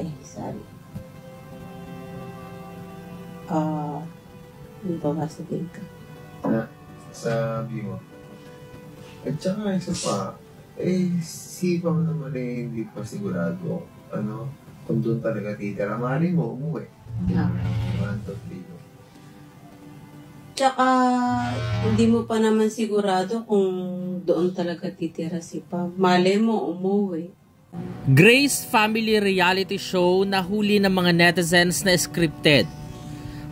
Ay, sorry. Ah, uh, hindi pa ba sa tingin ka? Na, sabi mo. At saka isa pa, eh, si pa naman eh, hindi pa sigurado, ano, kung doon talaga titira. Mali mo, umuwi. Yeah. One, two, three, go. Tsaka, hindi mo pa naman sigurado kung doon talaga titira si pa Mali mo, umuwi. Grace Family Reality Show na huli ng mga netizens na scripted.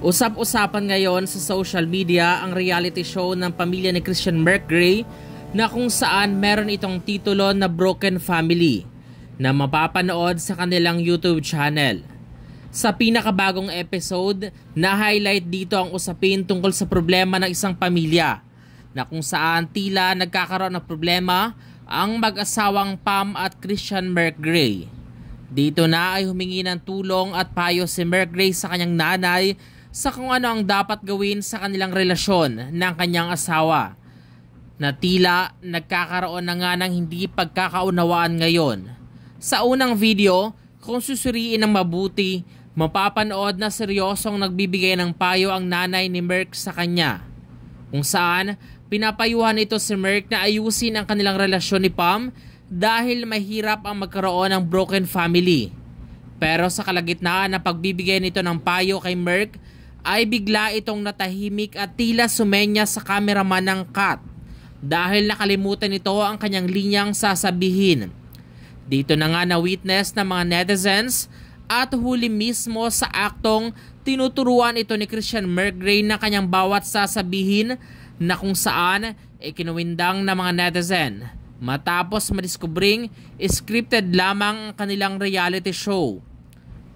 Usap-usapan ngayon sa social media ang reality show ng pamilya ni Christian Mercury na kung saan meron itong titulo na Broken Family na mapapanood sa kanilang YouTube channel. Sa pinakabagong episode, na-highlight dito ang usapin tungkol sa problema ng isang pamilya na kung saan tila nagkakaroon ng problema ang mag-asawang Pam at Christian Mergray. Dito na ay humingi ng tulong at payo si Mergray sa kanyang nanay sa kung ano ang dapat gawin sa kanilang relasyon ng kanyang asawa na tila nagkakaroon na nga ng hindi pagkakaunawaan ngayon. Sa unang video, kung susuriin ng mabuti, mapapanood na seryosong nagbibigay ng payo ang nanay ni Merck sa kanya kung saan pinapayuhan ito si Merck na ayusin ang kanilang relasyon ni Pam dahil mahirap ang magkaroon ng broken family. Pero sa kalagitnaan ng pagbibigay nito ng payo kay Merck ay bigla itong natahimik at tila sumenya sa kameraman ng Kat dahil nakalimutan nito ang kanyang linyang sasabihin. Dito na nga na witness ng mga netizens at huli mismo sa aktong tinuturuan ito ni Christian Mergray na kanyang bawat sasabihin na kung saan ikinuwindang ng mga netizen. Matapos madiskubring, scripted lamang ang kanilang reality show.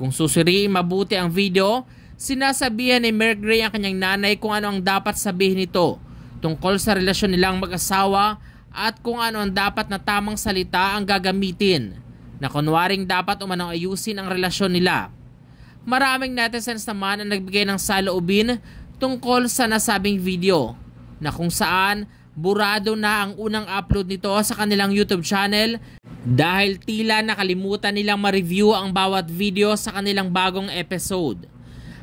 Kung susuriin mabuti ang video, sinasabihan ni Mergray ang kanyang nanay kung ano ang dapat sabihin nito tungkol sa relasyon nilang mag-asawa at kung ano ang dapat na tamang salita ang gagamitin na kunwaring dapat umanong ayusin ang relasyon nila. Maraming netizens naman ang nagbigay ng saloobin tungkol sa nasabing video na kung saan burado na ang unang upload nito sa kanilang YouTube channel dahil tila nakalimutan nilang ma-review ang bawat video sa kanilang bagong episode.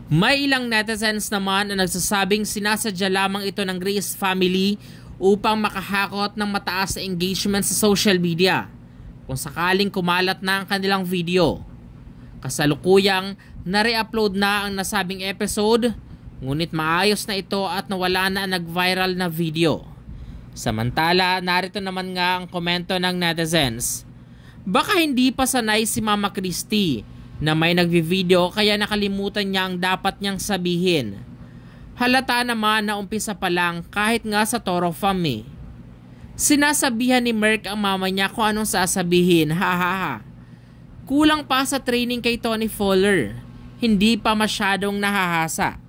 May ilang netizens naman ang nagsasabing sinasadya lamang ito ng Grace family upang makahakot ng mataas na engagement sa social media kung sakaling kumalat na ang kanilang video. Kasalukuyang nare-upload na ang nasabing episode ngunit maayos na ito at nawala na ang nag-viral na video. Samantala, narito naman nga ang komento ng netizens. Baka hindi pa sanay si Mama Christie na may nagvi-video kaya nakalimutan niya ang dapat niyang sabihin. Halata naman na umpisa pa lang kahit nga sa Toro Fam eh. Sinasabihan ni Merck ang mama niya kung anong sasabihin. Ha ha ha. Kulang pa sa training kay Tony Fowler. Hindi pa masyadong nahahasa.